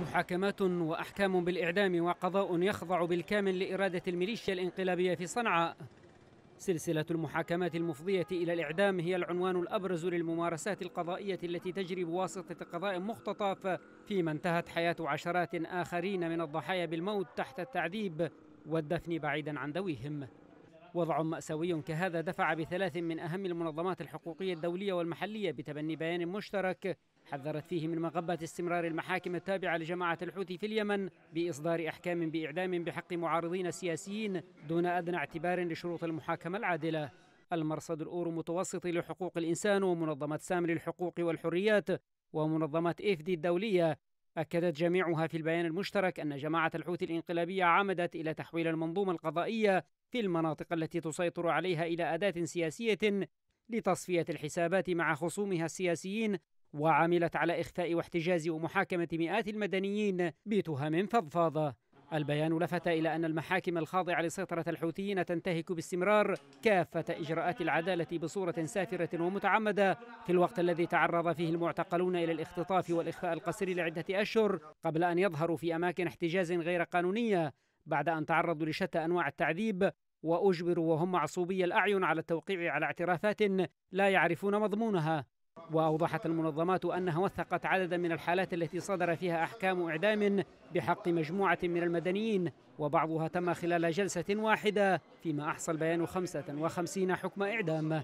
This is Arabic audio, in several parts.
محاكمات وأحكام بالإعدام وقضاء يخضع بالكامل لإرادة الميليشيا الانقلابية في صنعاء سلسلة المحاكمات المفضية إلى الإعدام هي العنوان الأبرز للممارسات القضائية التي تجري بواسطة قضاء مختطف فيما انتهت حياة عشرات آخرين من الضحايا بالموت تحت التعذيب والدفن بعيدا عن ذويهم وضع مأساوي كهذا دفع بثلاث من أهم المنظمات الحقوقية الدولية والمحلية بتبني بيان مشترك حذرت فيه من مغبة استمرار المحاكم التابعة لجماعة الحوثي في اليمن بإصدار أحكام بإعدام بحق معارضين سياسيين دون أدنى اعتبار لشروط المحاكمة العادلة المرصد الأورو متوسطي لحقوق الإنسان ومنظمة سام للحقوق والحريات ومنظمة إفدي الدولية أكدت جميعها في البيان المشترك أن جماعة الحوثي الإنقلابية عمدت إلى تحويل المنظومة القضائية في المناطق التي تسيطر عليها إلى أداة سياسية لتصفية الحسابات مع خصومها السياسيين وعملت على إخفاء واحتجاز ومحاكمة مئات المدنيين بتهم فضفاضة البيان لفت إلى أن المحاكم الخاضعة لسيطرة الحوثيين تنتهك باستمرار كافة إجراءات العدالة بصورة سافرة ومتعمدة في الوقت الذي تعرض فيه المعتقلون إلى الاختطاف والإخفاء القسري لعدة أشهر قبل أن يظهروا في أماكن احتجاز غير قانونية بعد أن تعرضوا لشتى أنواع التعذيب واجبروا وهم معصوبي الاعين على التوقيع على اعترافات لا يعرفون مضمونها واوضحت المنظمات انها وثقت عددا من الحالات التي صدر فيها احكام اعدام بحق مجموعه من المدنيين وبعضها تم خلال جلسه واحده فيما احصى البيان 55 حكم اعدام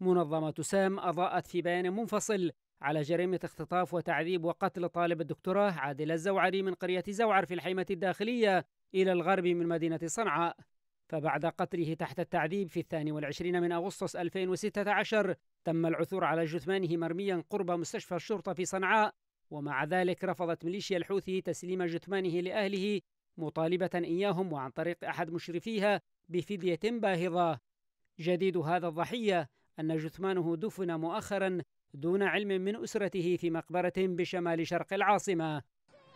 منظمه سام اضاءت في بيان منفصل على جريمة اختطاف وتعذيب وقتل طالب الدكتوراه عادل الزوعري من قرية زوعر في الحيمة الداخلية إلى الغرب من مدينة صنعاء فبعد قتله تحت التعذيب في الثاني والعشرين من أغسطس 2016 تم العثور على جثمانه مرميا قرب مستشفى الشرطة في صنعاء ومع ذلك رفضت ميليشيا الحوثي تسليم جثمانه لأهله مطالبة إياهم وعن طريق أحد مشرفيها بفدية باهظة جديد هذا الضحية أن جثمانه دفن مؤخرا دون علم من أسرته في مقبرة بشمال شرق العاصمة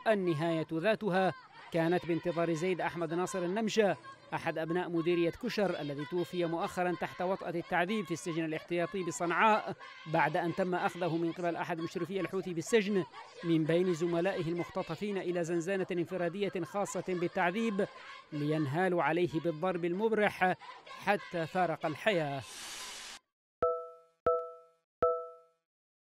النهاية ذاتها كانت بانتظار زيد أحمد ناصر النمشة أحد أبناء مديرية كشر الذي توفي مؤخرا تحت وطأة التعذيب في السجن الاحتياطي بصنعاء بعد أن تم أخذه من قبل أحد مشرفي الحوثي بالسجن من بين زملائه المختطفين إلى زنزانة انفرادية خاصة بالتعذيب لينهالوا عليه بالضرب المبرح حتى فارق الحياة